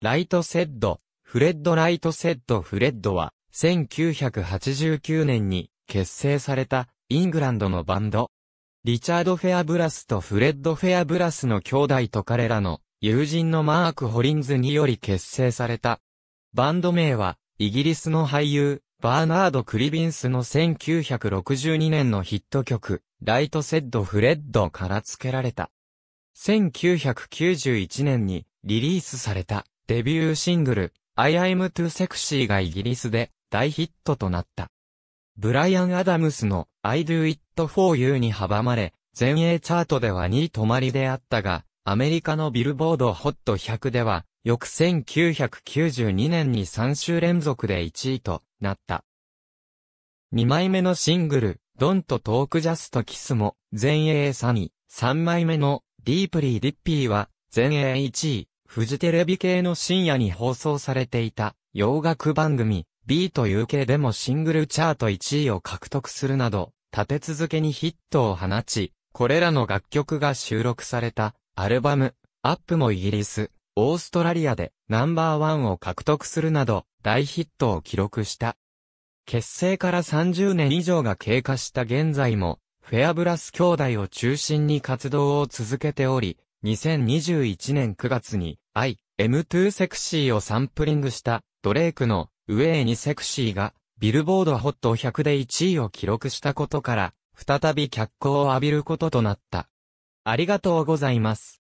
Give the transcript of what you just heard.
ライトセッド、フレッドライトセッドフレッドは、1989年に結成されたイングランドのバンド。リチャード・フェアブラスとフレッド・フェアブラスの兄弟と彼らの友人のマーク・ホリンズにより結成された。バンド名は、イギリスの俳優、バーナード・クリビンスの1962年のヒット曲、ライト・セッド・フレッドから付けられた。1991年にリリースされた。デビューシングル、I am too sexy がイギリスで大ヒットとなった。ブライアン・アダムスの I do it for you に阻まれ、全英チャートでは2位止まりであったが、アメリカのビルボードホット1 0 0では、翌1992年に3週連続で1位となった。2枚目のシングル、Don't Talk Just Kiss も全英3位、3枚目の Deeply Dippy は全英1位、フジテレビ系の深夜に放送されていた洋楽番組 B という系でもシングルチャート1位を獲得するなど、立て続けにヒットを放ち、これらの楽曲が収録されたアルバム、アップもイギリス、オーストラリアでナンバーワンを獲得するなど大ヒットを記録した。結成から30年以上が経過した現在も、フェアブラス兄弟を中心に活動を続けており、2021年9月に I、M2 セクシーをサンプリングしたドレイクのウェにセクシーがビルボードホット100で1位を記録したことから再び脚光を浴びることとなった。ありがとうございます。